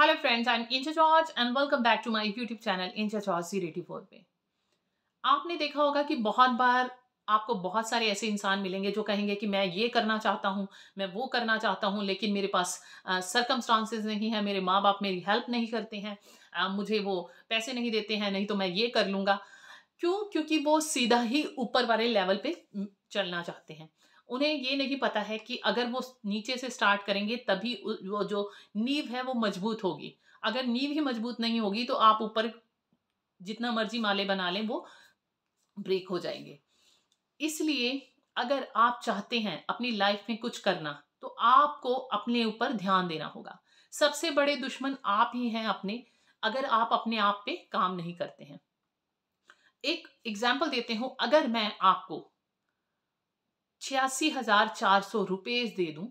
hello friends I am Incha George and welcome back to my YouTube channel Incha George सी रेटी फोर पे आपने देखा होगा कि बहुत बार आपको बहुत सारे ऐसे इंसान मिलेंगे जो कहेंगे कि मैं ये करना चाहता हूँ मैं वो करना चाहता हूँ लेकिन मेरे पास सरकमस्टांसेस नहीं है मेरे माँ बाप मेरी हेल्प नहीं करते हैं आ, मुझे वो पैसे नहीं देते हैं नहीं तो मैं ये कर लूँगा क्यों क्योंकि वो सीधा ही ऊपर वाले लेवल पर चलना चाहते हैं उन्हें ये नहीं पता है कि अगर वो नीचे से स्टार्ट करेंगे तभी वो जो नींव है वो मजबूत होगी अगर नींव ही मजबूत नहीं होगी तो आप ऊपर जितना मर्जी माले बना लें वो ब्रेक हो जाएंगे इसलिए अगर आप चाहते हैं अपनी लाइफ में कुछ करना तो आपको अपने ऊपर ध्यान देना होगा सबसे बड़े दुश्मन आप ही हैं अपने अगर आप अपने आप पे काम नहीं करते हैं एक एग्जाम्पल देते हूं अगर मैं आपको छियासी हजार चार सौ रुपये दे दूँ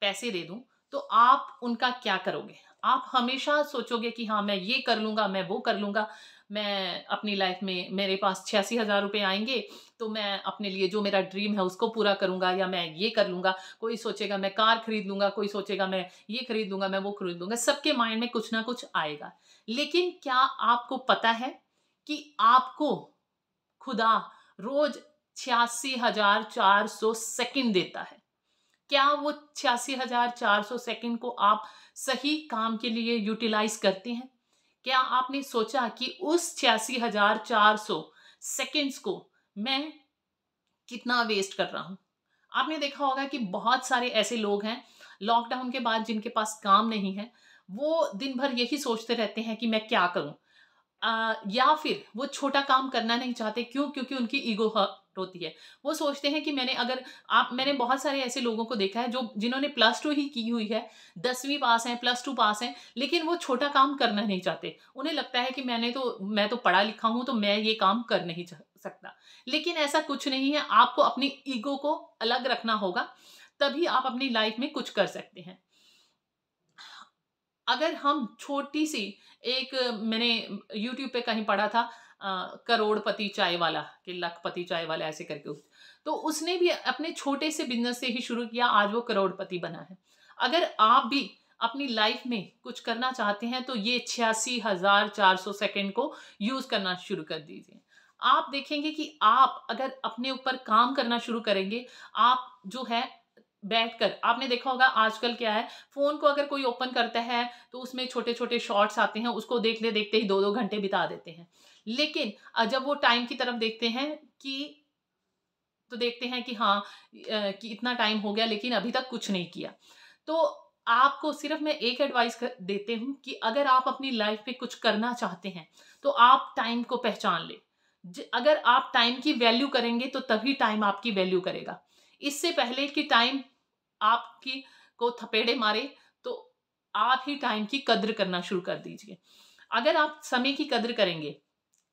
पैसे दे दूँ तो आप उनका क्या करोगे आप हमेशा सोचोगे कि हाँ मैं ये कर लूँगा मैं वो कर लूँगा मैं अपनी लाइफ में मेरे पास छियासी हज़ार रुपये आएंगे तो मैं अपने लिए जो मेरा ड्रीम है उसको पूरा करूँगा या मैं ये कर लूँगा कोई सोचेगा मैं कार खरीद लूँगा कोई सोचेगा मैं ये खरीद लूँगा मैं वो खरीद लूँगा सबके माइंड में कुछ ना कुछ आएगा लेकिन क्या आपको पता है कि आपको खुदा रोज़ छियासी हजार चार सौ सेकेंड देता है क्या वो छियासी हजार चार सौ सेकेंड को आप सही काम के लिए यूटिलाइज करते हैं क्या आपने सोचा कि उस छियासी हजार चार सौ सेकेंड्स को मैं कितना वेस्ट कर रहा हूँ आपने देखा होगा कि बहुत सारे ऐसे लोग हैं लॉकडाउन के बाद जिनके पास काम नहीं है वो दिन भर यही सोचते रहते हैं कि मैं क्या करूं आ, या फिर वो छोटा काम करना नहीं चाहते क्यों क्योंकि उनकी ईगो होती है वो सोचते हैं कि मैंने अगर आप मैंने बहुत सारे ऐसे लोगों को देखा है जो जिन्होंने प्लस टू ही की हुई है दसवीं पास हैं प्लस टू पास हैं लेकिन वो छोटा काम करना नहीं चाहते उन्हें लगता है कि मैंने तो मैं तो पढ़ा लिखा हूँ तो मैं ये काम कर नहीं सकता लेकिन ऐसा कुछ नहीं है आपको अपनी ईगो को अलग रखना होगा तभी आप अपनी लाइफ में कुछ कर सकते हैं अगर हम छोटी सी एक मैंने यूट्यूब पे कहीं पढ़ा था करोड़पति चाय वाला कि लखपति चाय वाला ऐसे करके तो उसने भी अपने छोटे से बिजनेस से ही शुरू किया आज वो करोड़पति बना है अगर आप भी अपनी लाइफ में कुछ करना चाहते हैं तो ये छियासी हजार चार सौ सेकेंड को यूज करना शुरू कर दीजिए आप देखेंगे कि आप अगर अपने ऊपर काम करना शुरू करेंगे आप जो है बैठकर आपने देखा होगा आजकल क्या है फोन को अगर कोई ओपन करता है तो उसमें छोटे छोटे शॉर्ट्स आते हैं उसको देखते देखते ही दो दो घंटे बिता देते हैं लेकिन जब वो टाइम की तरफ देखते हैं कि तो देखते हैं कि हाँ कि इतना टाइम हो गया लेकिन अभी तक कुछ नहीं किया तो आपको सिर्फ मैं एक एडवाइस देते हूँ कि अगर आप अपनी लाइफ में कुछ करना चाहते हैं तो आप टाइम को पहचान ले अगर आप टाइम की वैल्यू करेंगे तो तभी टाइम आपकी वैल्यू करेगा इससे पहले कि टाइम आपकी को थपेड़े मारे तो आप ही टाइम की कद्र करना शुरू कर दीजिए अगर आप समय की कद्र करेंगे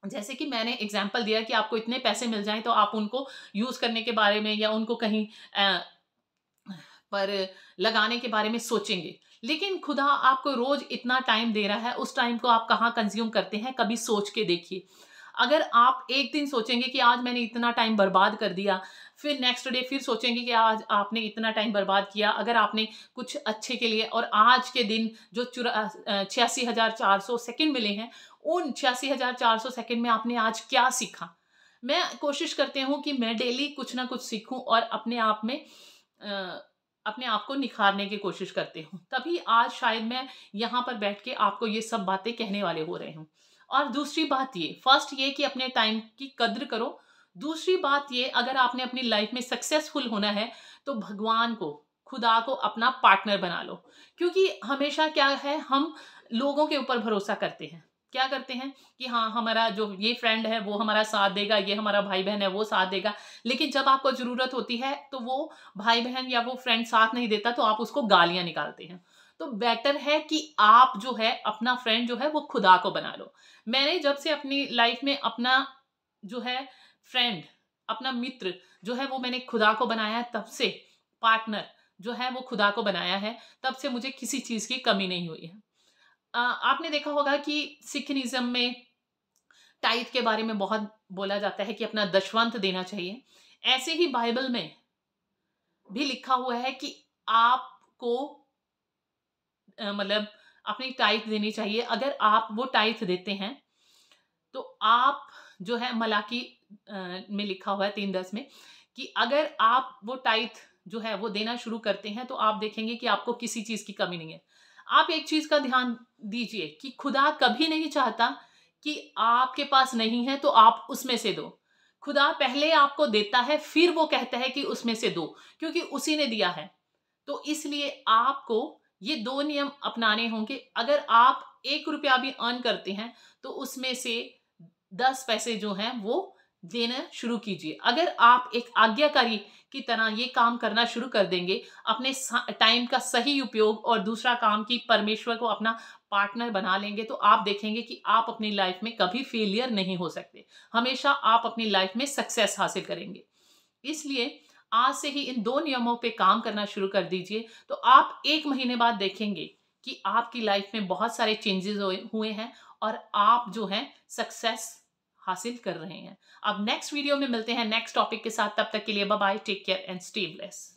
जैसे कि मैंने एग्जाम्पल दिया कि आपको इतने पैसे मिल जाएं तो आप उनको यूज़ करने के बारे में या उनको कहीं आ, पर लगाने के बारे में सोचेंगे लेकिन खुदा आपको रोज़ इतना टाइम दे रहा है उस टाइम को आप कहाँ कंज्यूम करते हैं कभी सोच के देखिए अगर आप एक दिन सोचेंगे कि आज मैंने इतना टाइम बर्बाद कर दिया फिर नेक्स्ट डे फिर सोचेंगे कि आज आपने इतना टाइम बर्बाद किया अगर आपने कुछ अच्छे के लिए और आज के दिन जो चुरा छियासी हज़ार चार सौ सेकेंड मिले हैं उन छियासी हज़ार चार सौ सेकेंड में आपने आज क्या सीखा मैं कोशिश करती हूँ कि मैं डेली कुछ ना कुछ सीखूँ और अपने आप में आ, अपने आप को निखारने की कोशिश करती हूँ तभी आज शायद मैं यहाँ पर बैठ के आपको ये सब बातें कहने वाले हो रहे हूँ और दूसरी बात ये फर्स्ट ये कि अपने टाइम की कद्र करो दूसरी बात ये अगर आपने अपनी लाइफ में सक्सेसफुल होना है तो भगवान को खुदा को अपना पार्टनर बना लो क्योंकि हमेशा क्या है हम लोगों के ऊपर भरोसा करते हैं क्या करते हैं कि हाँ हमारा जो ये फ्रेंड है वो हमारा साथ देगा ये हमारा भाई बहन है वो साथ देगा लेकिन जब आपको ज़रूरत होती है तो वो भाई बहन या वो फ्रेंड साथ नहीं देता तो आप उसको गालियाँ निकालते हैं तो बेटर है कि आप जो है अपना फ्रेंड जो है वो खुदा को बना लो मैंने जब से अपनी लाइफ में अपना जो है फ्रेंड अपना मित्र जो है वो मैंने खुदा को बनाया है तब से पार्टनर जो है वो खुदा को बनाया है तब से मुझे किसी चीज़ की कमी नहीं हुई है आपने देखा होगा कि सिखनिज़म में टाइथ के बारे में बहुत बोला जाता है कि अपना दशवंत देना चाहिए ऐसे ही बाइबल में भी लिखा हुआ है कि आपको मतलब अपनी टाइथ देनी चाहिए अगर आप वो टाइथ देते हैं तो आप जो है मलाकी में लिखा हुआ है तीन दस में कि अगर आप वो टाइथ जो है वो देना शुरू करते हैं तो आप देखेंगे कि आपको किसी चीज़ की कमी नहीं है आप एक चीज़ का ध्यान दीजिए कि खुदा कभी नहीं चाहता कि आपके पास नहीं है तो आप उसमें से दो खुदा पहले आपको देता है फिर वो कहता है कि उसमें से दो क्योंकि उसी ने दिया है तो इसलिए आपको ये दो नियम अपनाने होंगे अगर आप एक रुपया भी अर्न करते हैं तो उसमें से दस पैसे जो हैं वो देना शुरू कीजिए अगर आप एक आज्ञाकारी की तरह ये काम करना शुरू कर देंगे अपने टाइम का सही उपयोग और दूसरा काम की परमेश्वर को अपना पार्टनर बना लेंगे तो आप देखेंगे कि आप अपनी लाइफ में कभी फेलियर नहीं हो सकते हमेशा आप अपनी लाइफ में सक्सेस हासिल करेंगे इसलिए आज से ही इन दो नियमों पे काम करना शुरू कर दीजिए तो आप एक महीने बाद देखेंगे कि आपकी लाइफ में बहुत सारे चेंजेस हुए हैं और आप जो हैं सक्सेस हासिल कर रहे हैं अब नेक्स्ट वीडियो में मिलते हैं नेक्स्ट टॉपिक के साथ तब तक के लिए bye take care and stay bless